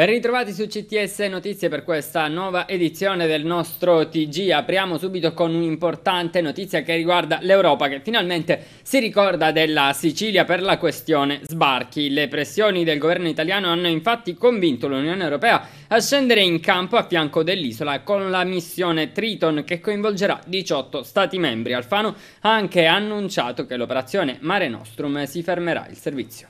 Ben ritrovati su CTS Notizie per questa nuova edizione del nostro TG. Apriamo subito con un'importante notizia che riguarda l'Europa che finalmente si ricorda della Sicilia per la questione sbarchi. Le pressioni del governo italiano hanno infatti convinto l'Unione Europea a scendere in campo a fianco dell'isola con la missione Triton che coinvolgerà 18 stati membri. Alfano ha anche annunciato che l'operazione Mare Nostrum si fermerà il servizio.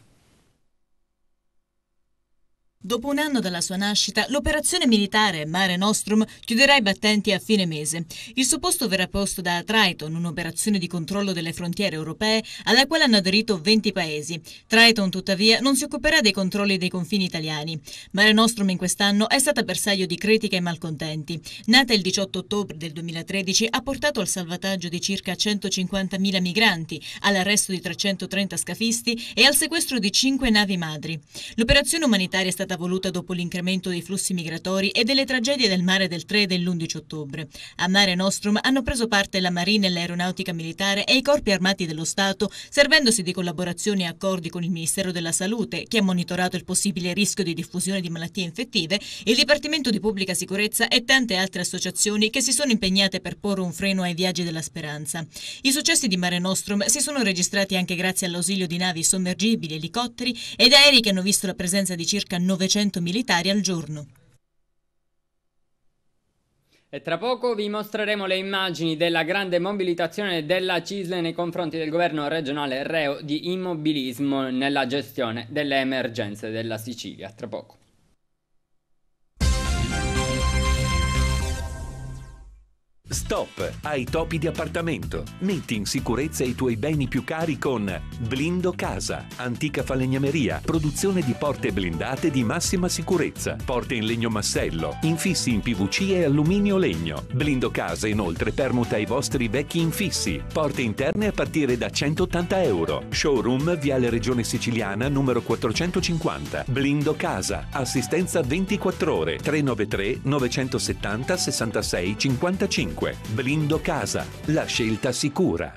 Dopo un anno dalla sua nascita, l'operazione militare Mare Nostrum chiuderà i battenti a fine mese. Il suo posto verrà posto da Triton, un'operazione di controllo delle frontiere europee alla quale hanno aderito 20 paesi. Triton, tuttavia, non si occuperà dei controlli dei confini italiani. Mare Nostrum in quest'anno è stata bersaglio di critiche e malcontenti. Nata il 18 ottobre del 2013, ha portato al salvataggio di circa 150.000 migranti, all'arresto di 330 scafisti e al sequestro di 5 navi madri. L'operazione umanitaria è stata stata voluta dopo l'incremento dei flussi migratori e delle tragedie del mare del 3 e dell'11 ottobre. A Mare Nostrum hanno preso parte la Marina e l'Aeronautica Militare e i Corpi Armati dello Stato, servendosi di collaborazioni e accordi con il Ministero della Salute, che ha monitorato il possibile rischio di diffusione di malattie infettive, il Dipartimento di Pubblica Sicurezza e tante altre associazioni che si sono impegnate per porre un freno ai viaggi della speranza. I successi di Mare Nostrum si sono registrati anche grazie all'ausilio di navi sommergibili, elicotteri ed aerei che hanno visto la presenza di circa 9 900 militari al giorno. E tra poco vi mostreremo le immagini della grande mobilitazione della CISL nei confronti del governo regionale reo di immobilismo nella gestione delle emergenze della Sicilia. Tra poco. Stop ai topi di appartamento. Metti in sicurezza i tuoi beni più cari con Blindo Casa, antica falegnameria, produzione di porte blindate di massima sicurezza, porte in legno massello, infissi in PVC e alluminio legno. Blindo Casa inoltre permuta i vostri vecchi infissi, porte interne a partire da 180 euro. Showroom Viale Regione Siciliana numero 450. Blindo Casa, assistenza 24 ore 393 970 66 55 ovunque. Blindo Casa, la scelta sicura.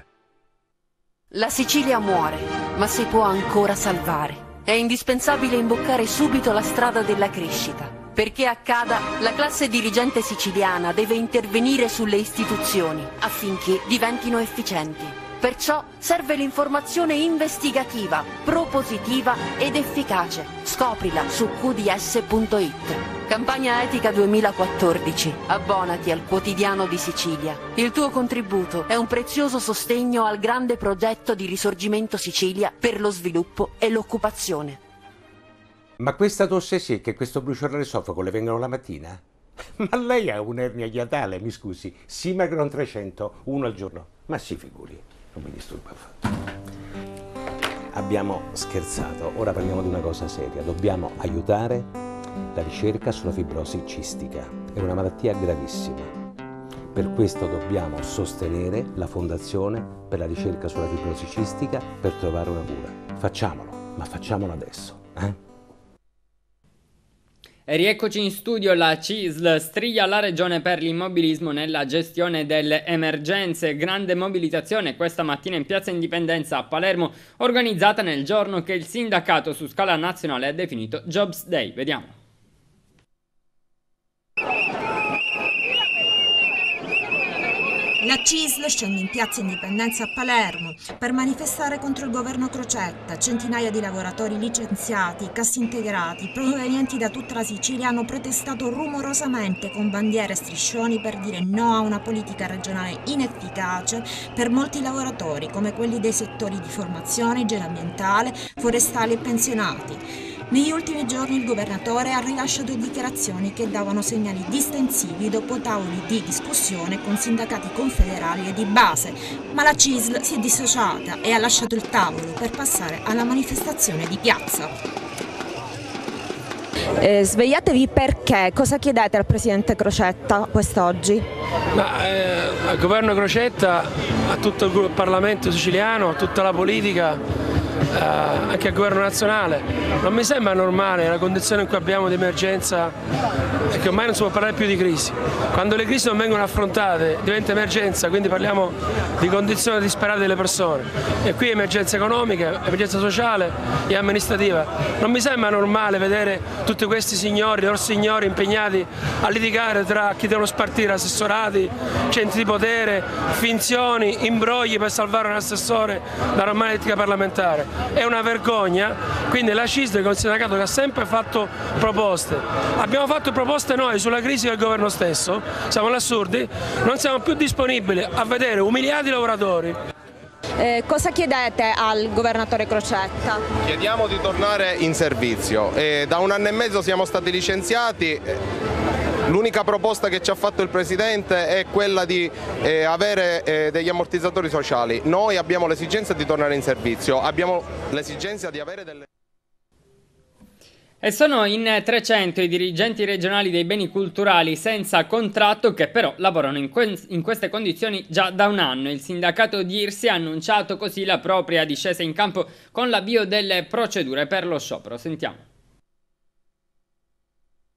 La Sicilia muore, ma si può ancora salvare. È indispensabile imboccare subito la strada della crescita. Perché accada, la classe dirigente siciliana deve intervenire sulle istituzioni affinché diventino efficienti. Perciò serve l'informazione investigativa, propositiva ed efficace. Scoprila su qds.it. Campagna Etica 2014. Abbonati al quotidiano di Sicilia. Il tuo contributo è un prezioso sostegno al grande progetto di risorgimento Sicilia per lo sviluppo e l'occupazione. Ma questa tosse sì, e questo bruciore alle le vengono la mattina? Ma lei ha un'ernia ghiatale, mi scusi, Simagron 300, uno al giorno. Ma si figuri non mi disturba affatto. Abbiamo scherzato, ora parliamo di una cosa seria, dobbiamo aiutare la ricerca sulla fibrosi cistica, è una malattia gravissima. Per questo dobbiamo sostenere la Fondazione per la ricerca sulla fibrosi cistica per trovare una cura. Facciamolo, ma facciamolo adesso. Eh? E rieccoci in studio, la CISL striglia la regione per l'immobilismo nella gestione delle emergenze. Grande mobilitazione questa mattina in Piazza Indipendenza a Palermo, organizzata nel giorno che il sindacato su scala nazionale ha definito Jobs Day. Vediamo. La CISL scende in piazza Indipendenza a Palermo per manifestare contro il governo Crocetta. Centinaia di lavoratori licenziati, cassi integrati, provenienti da tutta la Sicilia hanno protestato rumorosamente con bandiere e striscioni per dire no a una politica regionale inefficace per molti lavoratori come quelli dei settori di formazione, igiene ambientale, forestali e pensionati. Negli ultimi giorni il governatore ha rilasciato dichiarazioni che davano segnali distensivi dopo tavoli di discussione con sindacati confederali e di base, ma la CISL si è dissociata e ha lasciato il tavolo per passare alla manifestazione di piazza. Eh, svegliatevi perché? Cosa chiedete al Presidente Crocetta quest'oggi? Eh, al Governo Crocetta, a tutto il Parlamento siciliano, a tutta la politica eh, anche al governo nazionale. Non mi sembra normale la condizione in cui abbiamo di emergenza, perché ormai non si può parlare più di crisi. Quando le crisi non vengono affrontate diventa emergenza, quindi parliamo di condizioni disperate delle persone. E qui emergenza economica, emergenza sociale e amministrativa. Non mi sembra normale vedere tutti questi signori, i loro signori impegnati a litigare tra chi devono spartire, assessorati, centri di potere, finzioni, imbrogli per salvare un assessore da romantica parlamentare è una vergogna, quindi la CISD è un sindacato che ha sempre fatto proposte. Abbiamo fatto proposte noi sulla crisi del governo stesso, siamo all'assurdi, non siamo più disponibili a vedere umiliati i lavoratori. Eh, cosa chiedete al governatore Crocetta? Chiediamo di tornare in servizio. Eh, da un anno e mezzo siamo stati licenziati. Eh L'unica proposta che ci ha fatto il Presidente è quella di eh, avere eh, degli ammortizzatori sociali. Noi abbiamo l'esigenza di tornare in servizio, abbiamo l'esigenza di avere delle... E sono in 300 i dirigenti regionali dei beni culturali senza contratto che però lavorano in, que in, queste condizioni già da un anno. Il sindacato di Irsi ha annunciato così la propria discesa in campo con l'avvio delle procedure per lo sciopero. Sentiamo.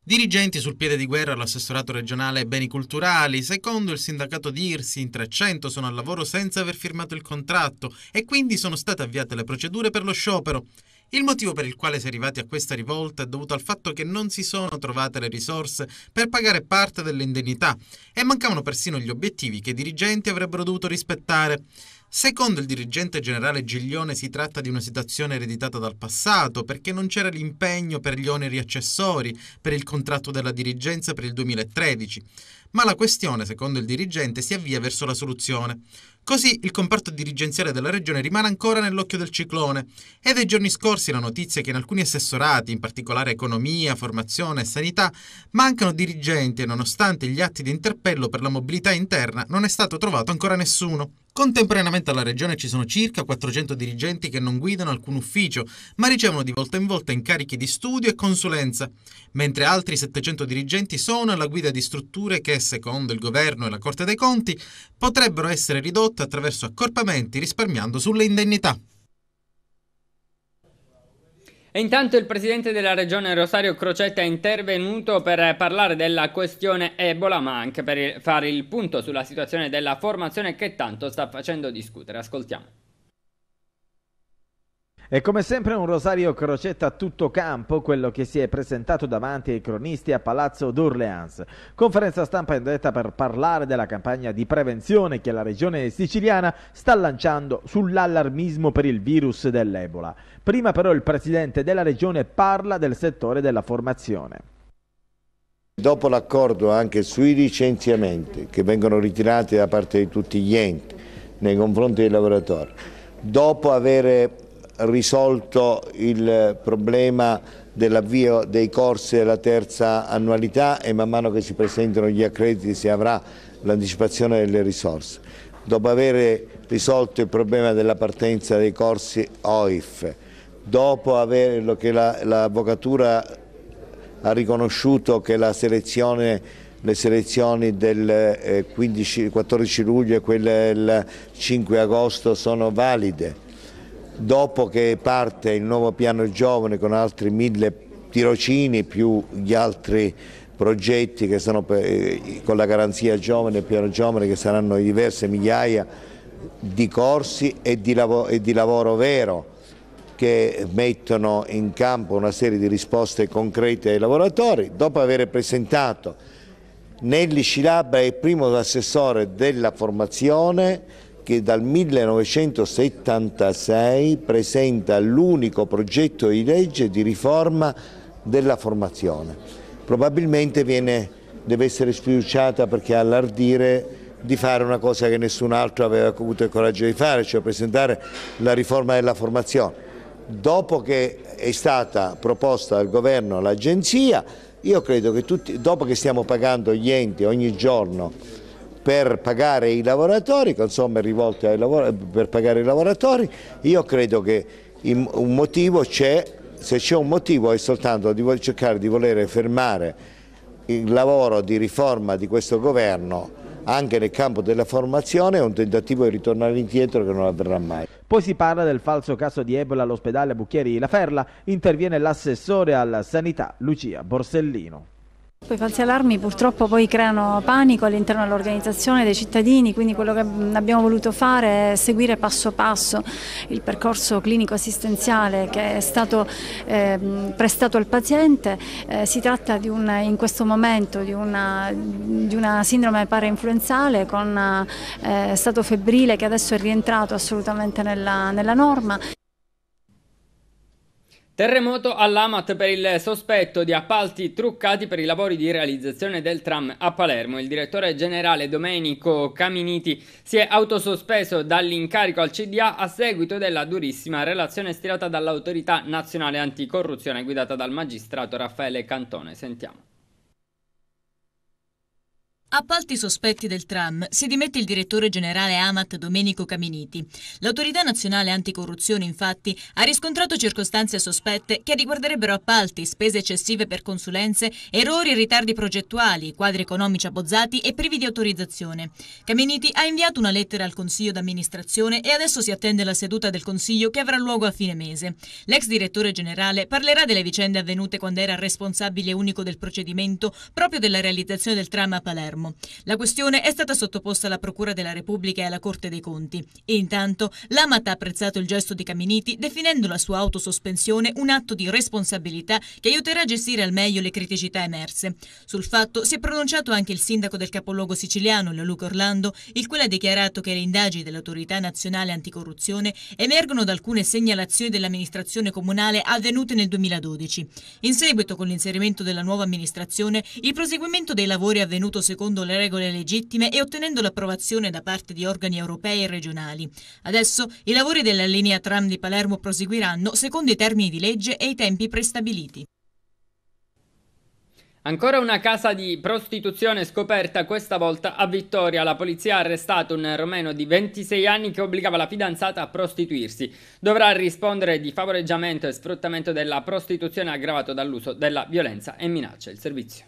Dirigenti sul piede di guerra all'assessorato regionale Beni Culturali, secondo il sindacato di Irsi, in 300 sono al lavoro senza aver firmato il contratto e quindi sono state avviate le procedure per lo sciopero. Il motivo per il quale si è arrivati a questa rivolta è dovuto al fatto che non si sono trovate le risorse per pagare parte delle indennità e mancavano persino gli obiettivi che i dirigenti avrebbero dovuto rispettare. Secondo il dirigente generale Giglione si tratta di una situazione ereditata dal passato perché non c'era l'impegno per gli oneri accessori per il contratto della dirigenza per il 2013, ma la questione, secondo il dirigente, si avvia verso la soluzione. Così il comparto dirigenziale della regione rimane ancora nell'occhio del ciclone. È dei giorni scorsi la notizia che in alcuni assessorati, in particolare economia, formazione e sanità, mancano dirigenti e nonostante gli atti di interpello per la mobilità interna non è stato trovato ancora nessuno. Contemporaneamente alla regione ci sono circa 400 dirigenti che non guidano alcun ufficio, ma ricevono di volta in volta incarichi di studio e consulenza, mentre altri 700 dirigenti sono alla guida di strutture che, secondo il governo e la Corte dei Conti, potrebbero essere ridotte attraverso accorpamenti risparmiando sulle indennità. E intanto il presidente della regione Rosario Crocetta è intervenuto per parlare della questione Ebola, ma anche per fare il punto sulla situazione della formazione che tanto sta facendo discutere. Ascoltiamo. E come sempre un Rosario Crocetta a tutto campo, quello che si è presentato davanti ai cronisti a Palazzo d'Orleans. Conferenza stampa in diretta per parlare della campagna di prevenzione che la regione siciliana sta lanciando sull'allarmismo per il virus dell'Ebola. Prima però il presidente della regione parla del settore della formazione. Dopo l'accordo anche sui licenziamenti che vengono ritirati da parte di tutti gli enti nei confronti dei lavoratori, dopo avere risolto il problema dell'avvio dei corsi della terza annualità e man mano che si presentano gli accrediti si avrà l'anticipazione delle risorse. Dopo aver risolto il problema della partenza dei corsi OIF, dopo averlo che l'avvocatura la, ha riconosciuto che selezione, le selezioni del 15, eh, 14 luglio e quelle del 5 agosto sono valide, dopo che parte il nuovo piano giovane con altri mille tirocini più gli altri progetti che sono per, eh, con la garanzia giovane e piano giovane che saranno diverse migliaia di corsi e di, lavoro, e di lavoro vero che mettono in campo una serie di risposte concrete ai lavoratori dopo aver presentato Nelli Scilabra è il primo assessore della formazione che dal 1976 presenta l'unico progetto di legge di riforma della formazione. Probabilmente viene, deve essere sfiduciata perché ha l'ardire di fare una cosa che nessun altro aveva avuto il coraggio di fare, cioè presentare la riforma della formazione. Dopo che è stata proposta dal governo l'agenzia, io credo che tutti, dopo che stiamo pagando gli enti ogni giorno per pagare i lavoratori, con somme rivolte per pagare i lavoratori, io credo che un motivo c'è, se c'è un motivo è soltanto di cercare di volere fermare il lavoro di riforma di questo governo anche nel campo della formazione è un tentativo di ritornare indietro che non avverrà mai. Poi si parla del falso caso di Ebola all'ospedale Bucchieri La Ferla, interviene l'assessore alla sanità Lucia Borsellino. I falsi allarmi purtroppo poi creano panico all'interno dell'organizzazione dei cittadini, quindi quello che abbiamo voluto fare è seguire passo passo il percorso clinico-assistenziale che è stato eh, prestato al paziente. Eh, si tratta un, in questo momento di una, di una sindrome parainfluenzale con eh, stato febbrile che adesso è rientrato assolutamente nella, nella norma. Terremoto all'Amat per il sospetto di appalti truccati per i lavori di realizzazione del tram a Palermo. Il direttore generale Domenico Caminiti si è autosospeso dall'incarico al CDA a seguito della durissima relazione stirata dall'autorità nazionale anticorruzione guidata dal magistrato Raffaele Cantone. Sentiamo. Appalti sospetti del tram, si dimette il direttore generale Amat Domenico Caminiti. L'autorità nazionale anticorruzione infatti ha riscontrato circostanze sospette che riguarderebbero appalti, spese eccessive per consulenze, errori e ritardi progettuali, quadri economici abbozzati e privi di autorizzazione. Caminiti ha inviato una lettera al Consiglio d'amministrazione e adesso si attende la seduta del Consiglio che avrà luogo a fine mese. L'ex direttore generale parlerà delle vicende avvenute quando era responsabile unico del procedimento proprio della realizzazione del tram a Palermo. Palermo. La questione è stata sottoposta alla Procura della Repubblica e alla Corte dei Conti e intanto l'Amat ha apprezzato il gesto di Caminiti definendo la sua autosospensione un atto di responsabilità che aiuterà a gestire al meglio le criticità emerse. Sul fatto si è pronunciato anche il sindaco del capoluogo siciliano, Luca Orlando, il quale ha dichiarato che le indagini dell'autorità nazionale anticorruzione emergono da alcune segnalazioni dell'amministrazione comunale avvenute nel 2012. In seguito, con l'inserimento della nuova amministrazione, il proseguimento dei lavori è avvenuto secondo rispettando le regole legittime e ottenendo l'approvazione da parte di organi europei e regionali. Adesso i lavori della linea tram di Palermo proseguiranno secondo i termini di legge e i tempi prestabiliti. Ancora una casa di prostituzione scoperta, questa volta a Vittoria. La polizia ha arrestato un romeno di 26 anni che obbligava la fidanzata a prostituirsi. Dovrà rispondere di favoreggiamento e sfruttamento della prostituzione aggravato dall'uso della violenza e minaccia. Il servizio.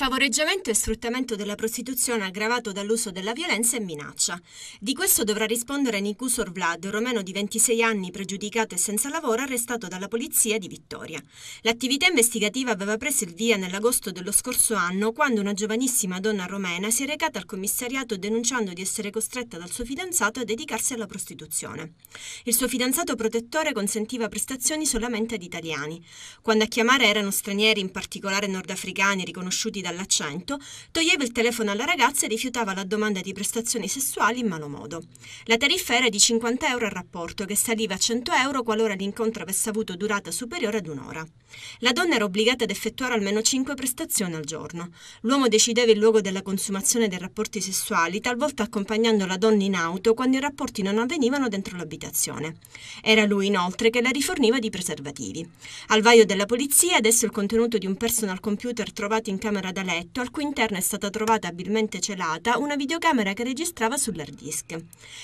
Favoreggiamento e sfruttamento della prostituzione aggravato dall'uso della violenza e minaccia. Di questo dovrà rispondere Nikusor Vlad, romeno di 26 anni, pregiudicato e senza lavoro, arrestato dalla polizia di Vittoria. L'attività investigativa aveva preso il via nell'agosto dello scorso anno, quando una giovanissima donna romena si è recata al commissariato denunciando di essere costretta dal suo fidanzato a dedicarsi alla prostituzione. Il suo fidanzato protettore consentiva prestazioni solamente ad italiani. Quando a chiamare erano stranieri, in particolare nordafricani, riconosciuti da dall'accento, toglieva il telefono alla ragazza e rifiutava la domanda di prestazioni sessuali in malo modo. La tariffa era di 50 euro al rapporto, che saliva a 100 euro qualora l'incontro avesse avuto durata superiore ad un'ora. La donna era obbligata ad effettuare almeno 5 prestazioni al giorno. L'uomo decideva il luogo della consumazione dei rapporti sessuali, talvolta accompagnando la donna in auto quando i rapporti non avvenivano dentro l'abitazione. Era lui inoltre che la riforniva di preservativi. Al vaio della polizia adesso il contenuto di un personal computer trovato in camera da letto al cui interno è stata trovata abilmente celata una videocamera che registrava sull'hard disk.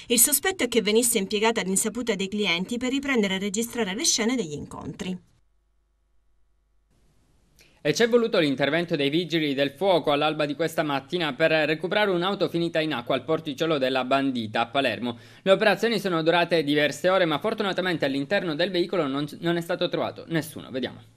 Il sospetto è che venisse impiegata all'insaputa dei clienti per riprendere e registrare le scene degli incontri. E c'è voluto l'intervento dei vigili del fuoco all'alba di questa mattina per recuperare un'auto finita in acqua al porticciolo della bandita a Palermo. Le operazioni sono durate diverse ore, ma fortunatamente all'interno del veicolo non, non è stato trovato nessuno. Vediamo.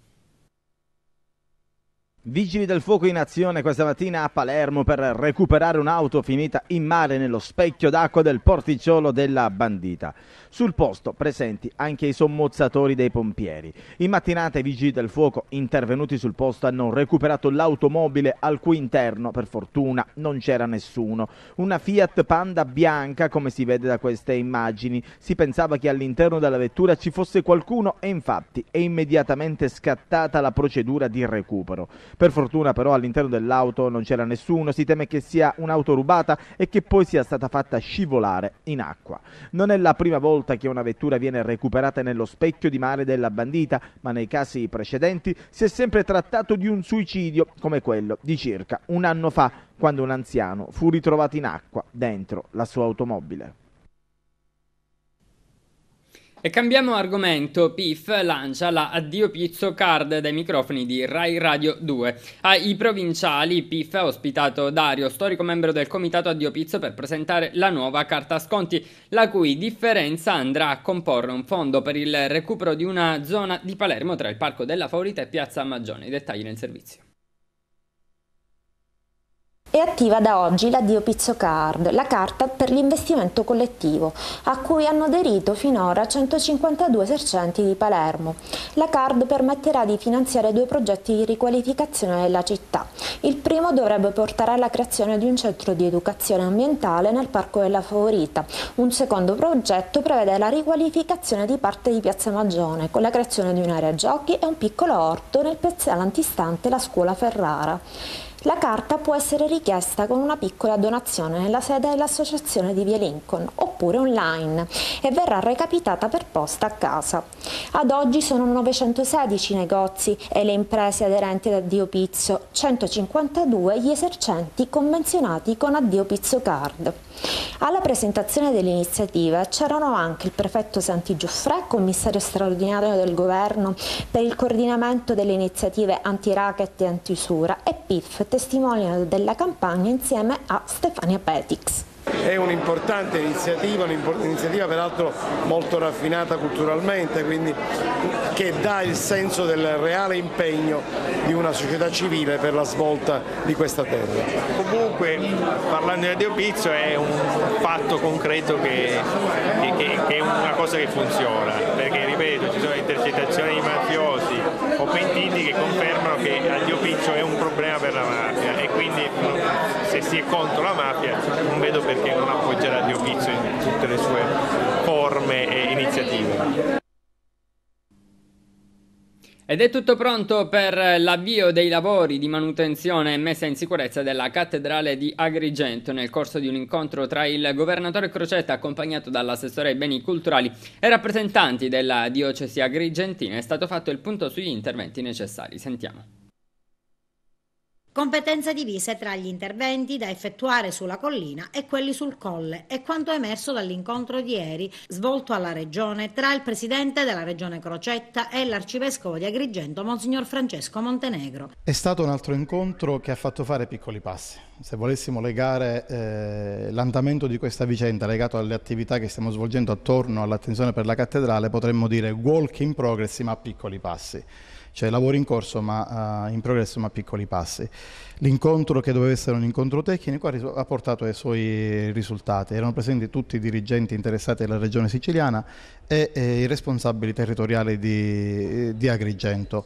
Vigili del fuoco in azione questa mattina a Palermo per recuperare un'auto finita in mare nello specchio d'acqua del porticciolo della bandita. Sul posto presenti anche i sommozzatori dei pompieri. In mattinata i vigili del fuoco intervenuti sul posto hanno recuperato l'automobile al cui interno, per fortuna, non c'era nessuno. Una Fiat Panda bianca, come si vede da queste immagini. Si pensava che all'interno della vettura ci fosse qualcuno e infatti è immediatamente scattata la procedura di recupero. Per fortuna però all'interno dell'auto non c'era nessuno, si teme che sia un'auto rubata e che poi sia stata fatta scivolare in acqua. Non è la prima volta che una vettura viene recuperata nello specchio di mare della bandita, ma nei casi precedenti si è sempre trattato di un suicidio come quello di circa un anno fa, quando un anziano fu ritrovato in acqua dentro la sua automobile. E cambiamo argomento, PIF lancia la Addio Pizzo Card dai microfoni di Rai Radio 2. Ai provinciali PIF ha ospitato Dario, storico membro del comitato Addio Pizzo, per presentare la nuova carta sconti, la cui differenza andrà a comporre un fondo per il recupero di una zona di Palermo tra il Parco della Favorita e Piazza Maggiore. I dettagli nel servizio. È attiva da oggi la Dio Pizzo Card, la carta per l'investimento collettivo, a cui hanno aderito finora 152 esercenti di Palermo. La card permetterà di finanziare due progetti di riqualificazione della città. Il primo dovrebbe portare alla creazione di un centro di educazione ambientale nel Parco della Favorita. Un secondo progetto prevede la riqualificazione di parte di Piazza Magione, con la creazione di un'area giochi e un piccolo orto nel piazzale antistante la scuola Ferrara. La carta può essere richiesta con una piccola donazione nella sede dell'associazione di Via Lincoln oppure online e verrà recapitata per posta a casa. Ad oggi sono 916 i negozi e le imprese aderenti ad Addio Pizzo, 152 gli esercenti convenzionati con Addio Pizzo Card. Alla presentazione dell'iniziativa c'erano anche il prefetto Santi Giuffrè, commissario straordinario del governo per il coordinamento delle iniziative anti-racket e anti-usura e PIF, testimonial della campagna insieme a Stefania Petix. È un'importante iniziativa, un'iniziativa peraltro molto raffinata culturalmente, quindi che dà il senso del reale impegno di una società civile per la svolta di questa terra. Comunque parlando di Radio Pizzo è un fatto concreto che, che, che è una cosa che funziona, perché ripeto ci sono intercettazioni di mafiosi, ho pentiti che confermano che Aglio Piccio è un problema per la mafia e quindi se si è contro la mafia non vedo perché non appoggerà Aglio Piccio in tutte le sue forme e iniziative. Ed è tutto pronto per l'avvio dei lavori di manutenzione e messa in sicurezza della cattedrale di Agrigento nel corso di un incontro tra il governatore Crocetta accompagnato dall'assessore ai beni culturali e rappresentanti della diocesi agrigentina è stato fatto il punto sugli interventi necessari. Sentiamo competenze divise tra gli interventi da effettuare sulla collina e quelli sul colle e quanto emerso dall'incontro di ieri svolto alla Regione tra il Presidente della Regione Crocetta e l'Arcivescovo di Agrigento, Monsignor Francesco Montenegro. È stato un altro incontro che ha fatto fare piccoli passi. Se volessimo legare eh, l'andamento di questa vicenda legato alle attività che stiamo svolgendo attorno all'attenzione per la cattedrale, potremmo dire walk in progress ma a piccoli passi cioè lavori in corso ma uh, in progresso ma piccoli passi. L'incontro che doveva essere un incontro tecnico ha, ha portato ai suoi risultati, erano presenti tutti i dirigenti interessati della regione siciliana e, e i responsabili territoriali di, di Agrigento.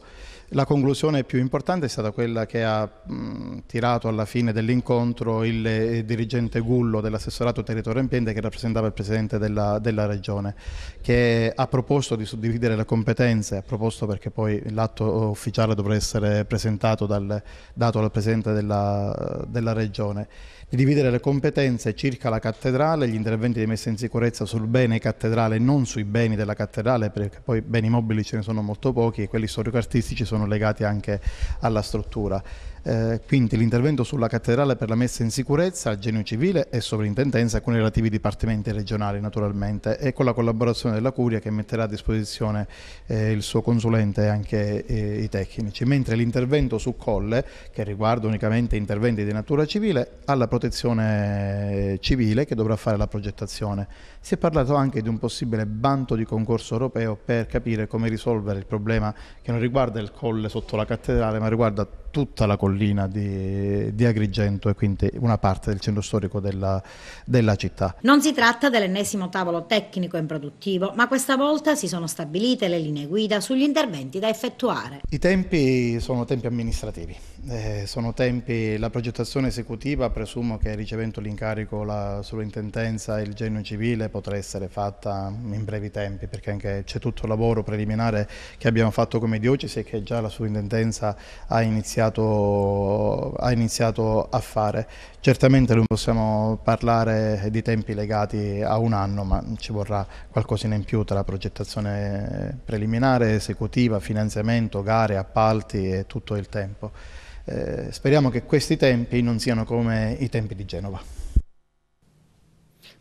La conclusione più importante è stata quella che ha mh, tirato alla fine dell'incontro il, il eh, dirigente Gullo dell'assessorato territorio ambiente che rappresentava il presidente della, della, regione, che ha proposto di suddividere le competenze, ha proposto perché poi l'atto ufficiale dovrà essere presentato dal, dato dal presidente della, della regione, di dividere le competenze circa la cattedrale, gli interventi di messa in sicurezza sul bene cattedrale, non sui beni della cattedrale, perché poi beni mobili ce ne sono molto pochi e quelli storico-artistici sono sono legati anche alla struttura. Eh, quindi l'intervento sulla cattedrale per la messa in sicurezza, al genio civile e sovrintendenza con i relativi dipartimenti regionali naturalmente e con la collaborazione della Curia che metterà a disposizione eh, il suo consulente e anche eh, i tecnici, mentre l'intervento su Colle che riguarda unicamente interventi di natura civile alla protezione eh, civile che dovrà fare la progettazione. Si è parlato anche di un possibile banto di concorso europeo per capire come risolvere il problema che non riguarda il Colle sotto la cattedrale ma riguarda tutta la collezione collina di, di, Agrigento e quindi una parte del centro storico della, della città. Non si tratta dell'ennesimo tavolo tecnico e produttivo, ma questa volta si sono stabilite le linee guida sugli interventi da effettuare. I tempi sono tempi amministrativi, eh, sono tempi, la progettazione esecutiva presumo che ricevendo l'incarico la sovrintendenza e il genio civile potrà essere fatta in brevi tempi perché anche c'è tutto il lavoro preliminare che abbiamo fatto come diocesi e che già la sovrintendenza ha iniziato ha iniziato a fare. Certamente non possiamo parlare di tempi legati a un anno, ma ci vorrà qualcosina in più tra la progettazione preliminare, esecutiva, finanziamento, gare, appalti e tutto il tempo. Eh, speriamo che questi tempi non siano come i tempi di Genova.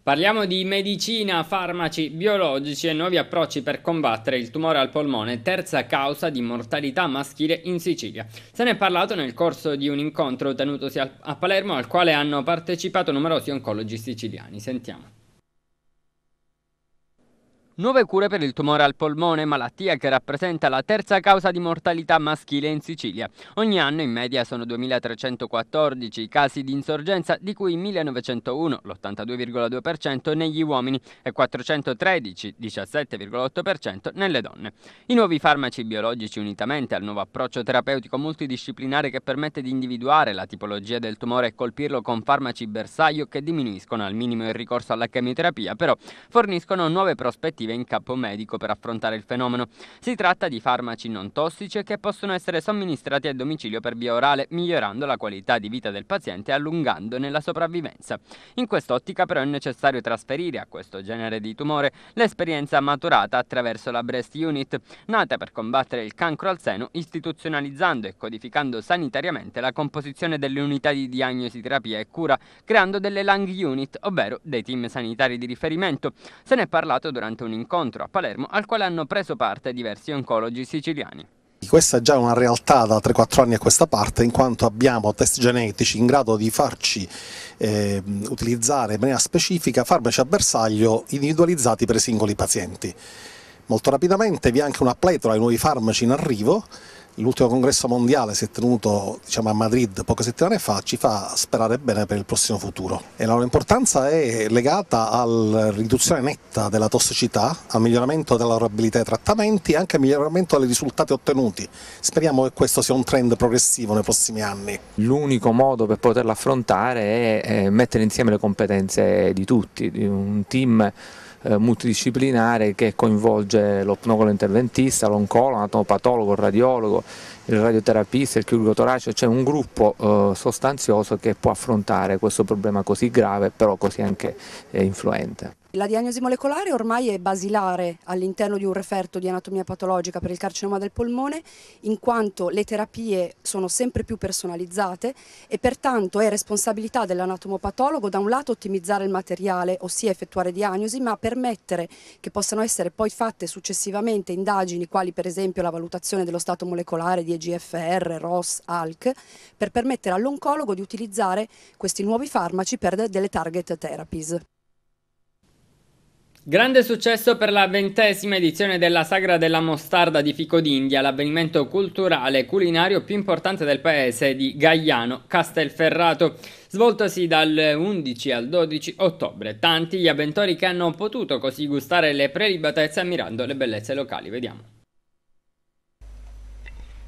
Parliamo di medicina, farmaci biologici e nuovi approcci per combattere il tumore al polmone, terza causa di mortalità maschile in Sicilia. Se ne è parlato nel corso di un incontro tenutosi a Palermo al quale hanno partecipato numerosi oncologi siciliani. Sentiamo. Nuove cure per il tumore al polmone, malattia che rappresenta la terza causa di mortalità maschile in Sicilia. Ogni anno in media sono 2.314 i casi di insorgenza, di cui 1.901, l'82,2% negli uomini e 413, 17,8% nelle donne. I nuovi farmaci biologici, unitamente al nuovo approccio terapeutico multidisciplinare che permette di individuare la tipologia del tumore e colpirlo con farmaci bersaglio che diminuiscono al minimo il ricorso alla chemioterapia, però forniscono nuove prospettive direttive in capo medico per affrontare il fenomeno. Si tratta di farmaci non tossici che possono essere somministrati a domicilio per via orale, migliorando la qualità di vita del paziente e allungandone la sopravvivenza. In quest'ottica però è necessario trasferire a questo genere di tumore l'esperienza maturata attraverso la Breast Unit, nata per combattere il cancro al seno istituzionalizzando e codificando sanitariamente la composizione delle unità di diagnosi, terapia e cura, creando delle Lang Unit, ovvero dei team sanitari di riferimento. Se ne è parlato durante un incontro a Palermo al quale hanno preso parte diversi oncologi siciliani. Questa è già una realtà da 3-4 anni a questa parte in quanto abbiamo test genetici in grado di farci eh, utilizzare in maniera specifica farmaci a bersaglio individualizzati per i singoli pazienti. Molto rapidamente vi è anche una pletora di nuovi farmaci in arrivo l'ultimo congresso mondiale si è tenuto diciamo, a Madrid poche settimane fa, ci fa sperare bene per il prossimo futuro. E la loro importanza è legata alla riduzione netta della tossicità, al miglioramento della loro abilità ai trattamenti e anche al miglioramento dei risultati ottenuti. Speriamo che questo sia un trend progressivo nei prossimi anni. L'unico modo per poterlo affrontare è eh, mettere insieme le competenze di tutti, di un team eh, multidisciplinare che coinvolge l'opnocolo interventista, l'oncolo, l'anatomopatologo, il radiologo, il radioterapista, il chirurgo torace, cioè un gruppo eh, sostanzioso che può affrontare questo problema così grave però così anche eh, influente. La diagnosi molecolare ormai è basilare all'interno di un referto di anatomia patologica per il carcinoma del polmone, in quanto le terapie sono sempre più personalizzate e pertanto è responsabilità dell'anatomopatologo da un lato ottimizzare il materiale, ossia effettuare diagnosi, ma permettere che possano essere poi fatte successivamente indagini quali per esempio la valutazione dello stato molecolare di EGFR, ROS, ALC, per permettere all'oncologo di utilizzare questi nuovi farmaci per delle target therapies. Grande successo per la ventesima edizione della Sagra della Mostarda di Fico d'India, l'avvenimento culturale e culinario più importante del paese di Gagliano Castelferrato, svoltosi dal 11 al 12 ottobre. Tanti gli avventori che hanno potuto così gustare le prelibatezze ammirando le bellezze locali. Vediamo.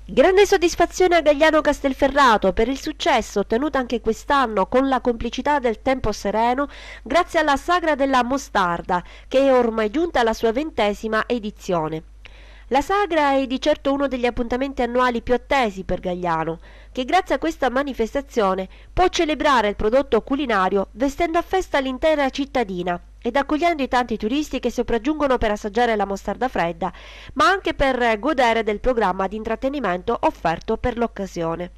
Grande soddisfazione a Gagliano Castelferrato per il successo ottenuto anche quest'anno con la complicità del tempo sereno grazie alla Sagra della Mostarda che è ormai giunta alla sua ventesima edizione. La sagra è di certo uno degli appuntamenti annuali più attesi per Gagliano, che grazie a questa manifestazione può celebrare il prodotto culinario vestendo a festa l'intera cittadina ed accogliendo i tanti turisti che sopraggiungono per assaggiare la mostarda fredda, ma anche per godere del programma di intrattenimento offerto per l'occasione.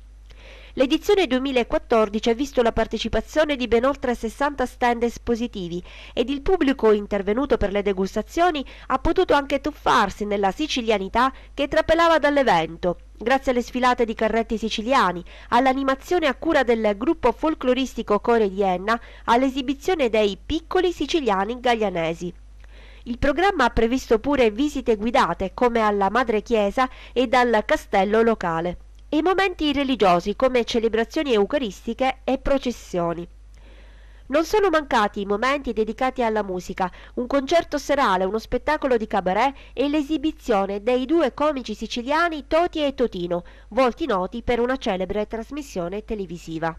L'edizione 2014 ha visto la partecipazione di ben oltre 60 stand espositivi ed il pubblico intervenuto per le degustazioni ha potuto anche tuffarsi nella sicilianità che trapelava dall'evento, Grazie alle sfilate di carretti siciliani, all'animazione a cura del gruppo folcloristico Core di Enna, all'esibizione dei piccoli siciliani gaglianesi. Il programma ha previsto pure visite guidate come alla Madre Chiesa e dal castello locale e momenti religiosi come celebrazioni eucaristiche e processioni. Non sono mancati i momenti dedicati alla musica, un concerto serale, uno spettacolo di cabaret e l'esibizione dei due comici siciliani Toti e Totino, volti noti per una celebre trasmissione televisiva.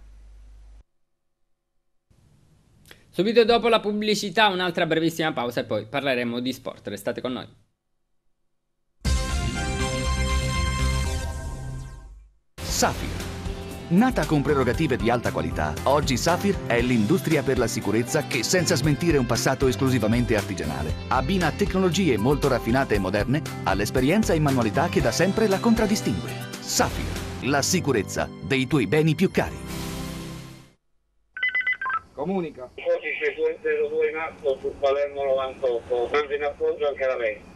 Subito dopo la pubblicità un'altra brevissima pausa e poi parleremo di sport. Restate con noi. Sapio Nata con prerogative di alta qualità, oggi Safir è l'industria per la sicurezza che, senza smentire un passato esclusivamente artigianale, abbina tecnologie molto raffinate e moderne all'esperienza e manualità che da sempre la contraddistingue. Safir, la sicurezza dei tuoi beni più cari. Comunica. Oggi c'è in atto su Palermo 98, in appoggio anche la mente.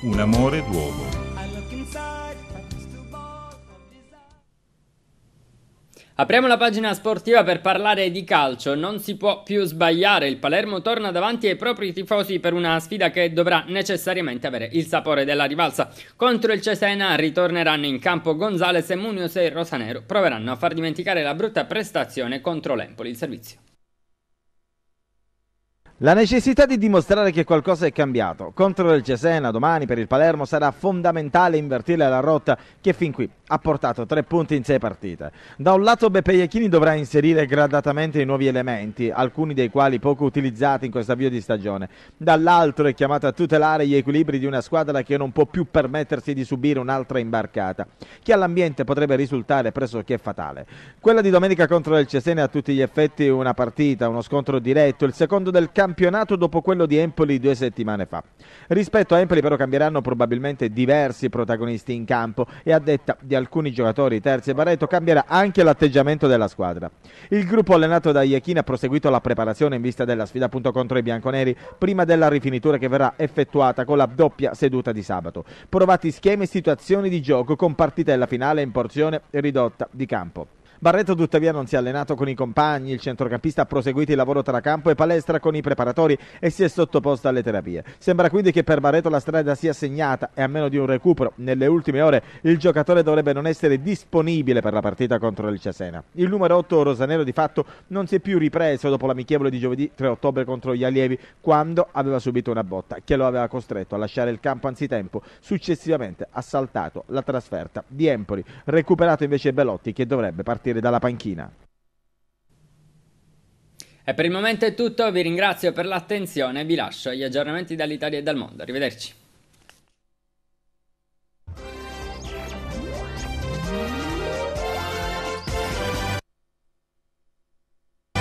Un amore d'uomo. Apriamo la pagina sportiva per parlare di calcio, non si può più sbagliare, il Palermo torna davanti ai propri tifosi per una sfida che dovrà necessariamente avere il sapore della rivalsa. Contro il Cesena ritorneranno in campo Gonzales e Munoz e Rosanero proveranno a far dimenticare la brutta prestazione contro l'Empoli, il servizio. La necessità di dimostrare che qualcosa è cambiato contro il Cesena domani per il Palermo sarà fondamentale invertire la rotta che fin qui ha portato tre punti in sei partite. Da un lato Beppe Iachini dovrà inserire gradatamente i nuovi elementi, alcuni dei quali poco utilizzati in questo avvio di stagione. Dall'altro è chiamato a tutelare gli equilibri di una squadra che non può più permettersi di subire un'altra imbarcata, che all'ambiente potrebbe risultare pressoché fatale. Quella di domenica contro il Cesena è a tutti gli effetti una partita, uno scontro diretto, il secondo del campionato campionato dopo quello di Empoli due settimane fa. Rispetto a Empoli però cambieranno probabilmente diversi protagonisti in campo e a detta di alcuni giocatori terzi e Barreto cambierà anche l'atteggiamento della squadra. Il gruppo allenato da Iachini ha proseguito la preparazione in vista della sfida appunto contro i bianconeri prima della rifinitura che verrà effettuata con la doppia seduta di sabato. Provati schemi e situazioni di gioco con partitella finale in porzione ridotta di campo. Barreto tuttavia non si è allenato con i compagni, il centrocampista ha proseguito il lavoro tra campo e palestra con i preparatori e si è sottoposto alle terapie. Sembra quindi che per Barreto la strada sia segnata e a meno di un recupero nelle ultime ore il giocatore dovrebbe non essere disponibile per la partita contro il Cesena. Il numero 8 Rosanero di fatto non si è più ripreso dopo l'amichevole di giovedì 3 ottobre contro gli allievi quando aveva subito una botta che lo aveva costretto a lasciare il campo anzitempo, successivamente ha saltato la trasferta di Empoli, recuperato invece Belotti che dovrebbe partire partire dalla panchina. E per il momento è tutto, vi ringrazio per l'attenzione e vi lascio agli aggiornamenti dall'Italia e dal mondo. Arrivederci.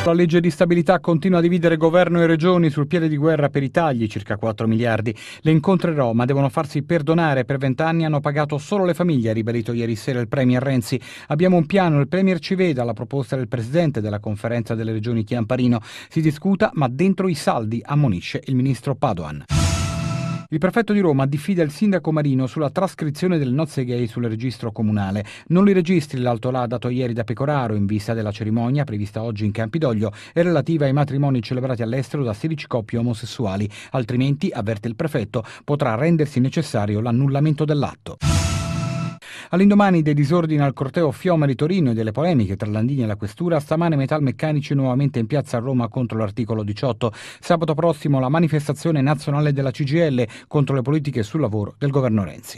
La legge di stabilità continua a dividere governo e regioni sul piede di guerra per i tagli, circa 4 miliardi. Le incontrerò, ma devono farsi perdonare. Per vent'anni hanno pagato solo le famiglie, ha ribadito ieri sera il Premier Renzi. Abbiamo un piano, il Premier ci veda, la proposta del Presidente della conferenza delle regioni Chiamparino. Si discuta, ma dentro i saldi, ammonisce il ministro Padoan. Il prefetto di Roma diffida il sindaco Marino sulla trascrizione del nozze gay sul registro comunale. Non li registri l'altolà dato ieri da Pecoraro in vista della cerimonia prevista oggi in Campidoglio e relativa ai matrimoni celebrati all'estero da 16 coppie omosessuali, altrimenti, avverte il prefetto, potrà rendersi necessario l'annullamento dell'atto. All'indomani dei disordini al corteo Fiomeri Torino e delle polemiche tra Landini e la Questura, stamane Metalmeccanici nuovamente in piazza a Roma contro l'articolo 18. Sabato prossimo la manifestazione nazionale della CGL contro le politiche sul lavoro del governo Renzi.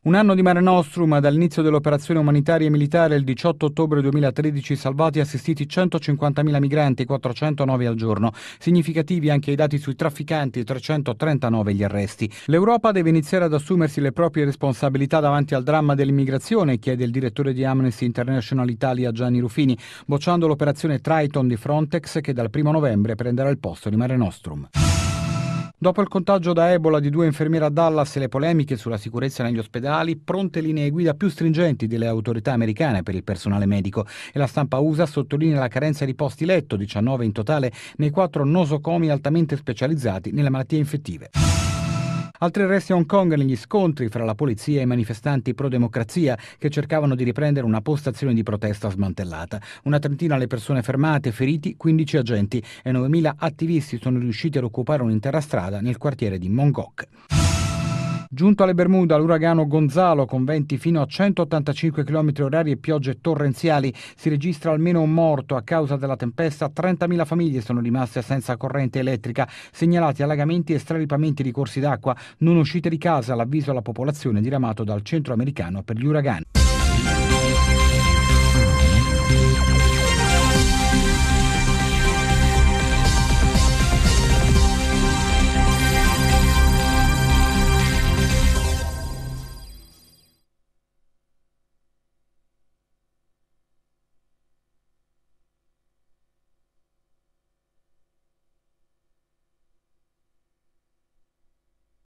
Un anno di Mare Nostrum, dall'inizio dell'operazione umanitaria e militare il 18 ottobre 2013 salvati e assistiti 150.000 migranti, 409 al giorno. Significativi anche i dati sui trafficanti, 339 gli arresti. L'Europa deve iniziare ad assumersi le proprie responsabilità davanti al dramma dell'immigrazione, chiede il direttore di Amnesty International Italia Gianni Ruffini, bocciando l'operazione Triton di Frontex che dal 1 novembre prenderà il posto di Mare Nostrum. Dopo il contagio da Ebola di due infermiere a Dallas e le polemiche sulla sicurezza negli ospedali, pronte linee guida più stringenti delle autorità americane per il personale medico e la stampa USA sottolinea la carenza di posti letto, 19 in totale, nei quattro nosocomi altamente specializzati nelle malattie infettive. Altri arresti a Hong Kong negli scontri fra la polizia e i manifestanti pro-democrazia che cercavano di riprendere una postazione di protesta smantellata. Una trentina le persone fermate, feriti, 15 agenti e 9.000 attivisti sono riusciti ad occupare un'intera strada nel quartiere di Mongok. Giunto alle Bermuda l'uragano Gonzalo con venti fino a 185 km orari e piogge torrenziali. Si registra almeno un morto a causa della tempesta. 30.000 famiglie sono rimaste senza corrente elettrica. Segnalati allagamenti e straripamenti di corsi d'acqua. Non uscite di casa. L'avviso alla popolazione diramato dal centro americano per gli uragani.